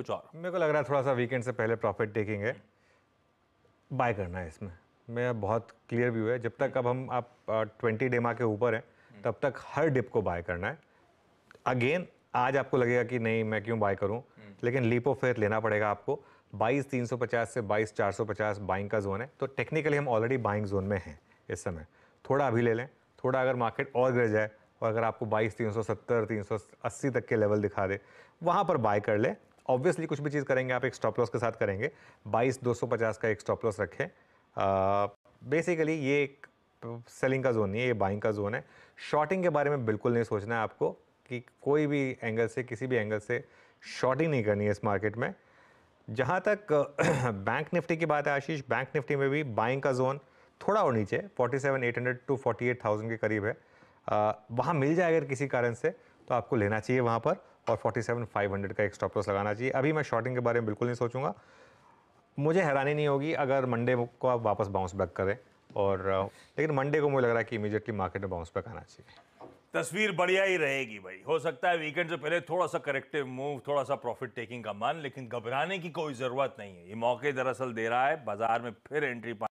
कुछ और मेरे को लग रहा है थोड़ा सा वीकेंड से पहले प्रॉफिट टेकिंग है बाय करना है इसमें मेरा बहुत क्लियर व्यू है जब तक हम्म। अब हम आप ट्वेंटी डेमा के ऊपर हैं हम्म। तब तक हर डिप को बाय करना है अगेन आज आपको लगेगा कि नहीं मैं क्यों बाय करूं हम्म। लेकिन लीप ऑफ फेयर लेना पड़ेगा आपको 22,350 से 22,450 बाइंग का जोन है तो टेक्निकली हम ऑलरेडी बाइंग जोन में हैं इस समय थोड़ा अभी ले लें थोड़ा अगर मार्केट और गिर जाए और अगर आपको 22,370, 380 तक के लेवल दिखा दे वहाँ पर बाय कर लें ऑब्वियसली कुछ भी चीज़ करेंगे आप एक स्टॉप लॉस के साथ करेंगे बाईस दो सौ पचास का एक स्टॉप लॉस रखें बेसिकली ये एक सेलिंग का जोन नहीं है ये बाइंग का जोन है शॉर्टिंग के बारे में बिल्कुल नहीं सोचना है आपको कि कोई भी एंगल से किसी भी एंगल से शॉर्टिंग नहीं करनी है इस मार्केट में जहाँ तक बैंक निफ्टी की बात है आशीष बैंक निफ्टी में भी बाइंग का जोन थोड़ा और नीचे 47,800 टू 48,000 के करीब है वहाँ मिल जाए अगर किसी कारण से तो आपको लेना चाहिए वहाँ पर और 47,500 का एक स्टॉप लॉस लगाना चाहिए अभी मैं शॉर्टिंग के बारे में बिल्कुल नहीं सोचूंगा मुझे हैरानी नहीं होगी अगर मंडे को आप वापस बाउंस बैक करें और लेकिन मंडे को मुझे लग रहा है कि इमीजिएटली मार्केट में बाउंस बैक आना चाहिए तस्वीर बढ़िया ही रहेगी भाई हो सकता है वीकेंड से पहले थोड़ा सा करेक्टिव मूव थोड़ा सा प्रॉफिट टेकिंग का मन लेकिन घबराने की कोई ज़रूरत नहीं है ये मौके दरअसल दे रहा है बाजार में फिर एंट्री